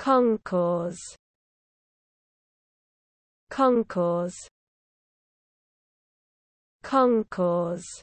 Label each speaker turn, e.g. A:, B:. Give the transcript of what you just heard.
A: Concourse Concourse Concourse